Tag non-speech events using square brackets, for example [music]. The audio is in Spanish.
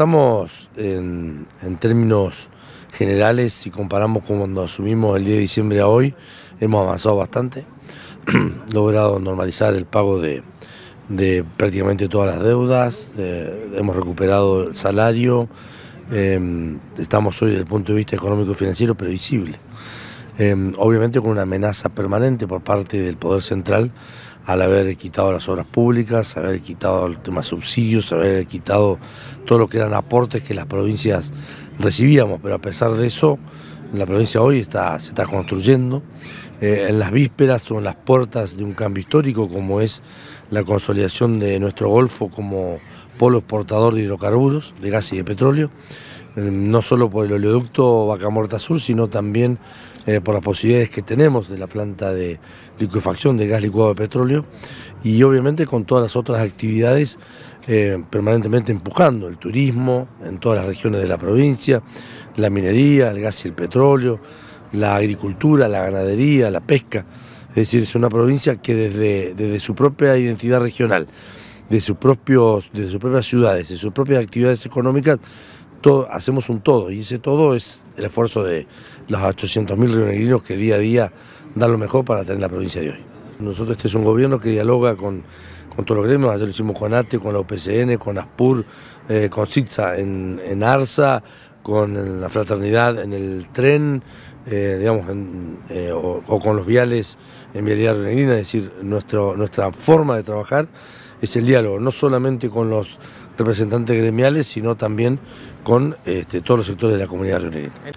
Estamos en, términos generales, si comparamos con cuando asumimos el 10 de diciembre a hoy, hemos avanzado bastante, [clears throat] logrado normalizar el pago de, prácticamente todas las deudas, eh, hemos recuperado el salario, em, estamos hoy desde el punto de vista económico y financiero previsible. Em, obviamente con una amenaza permanente por parte del Poder Central al haber quitado las obras públicas, haber quitado el tema subsidios, haber quitado todo lo que eran aportes que las provincias recibíamos, pero a pesar de eso, la provincia hoy está, se está construyendo. Eh, en las vísperas o en las puertas de un cambio histórico como es la consolidación de nuestro Golfo como polo exportador de hidrocarburos, de gas y de petróleo, eh, no solo por el oleoducto Vaca Muerta Sur, sino también eh, por las posibilidades que tenemos de la planta de liquefacción de gas licuado de petróleo y obviamente con todas las otras actividades eh, permanentemente empujando, el turismo en todas las regiones de la provincia, la minería, el gas y el petróleo, la agricultura, la ganadería, la pesca. Es decir, es una provincia que desde, desde su propia identidad regional de, sus propios, de sus propias ciudades, de sus propias actividades económicas, todo, hacemos un todo. Y ese todo es el esfuerzo de los 800.000 rionegrinos que día a día dan lo mejor para tener la provincia de hoy. Nosotros este es un gobierno que dialoga con, con todos los gremios, ayer lo hicimos con ATE, con la OPCN, con ASPUR, eh, con CITSA en, en ARSA, con la fraternidad en el tren, eh, digamos, eh, o, con los viales en Vialidad Renegrina, es decir, nuestro, nuestra forma de trabajar es el diálogo, no solamente con los representantes gremiales, sino también con este, todos los sectores de la comunidad renegrina.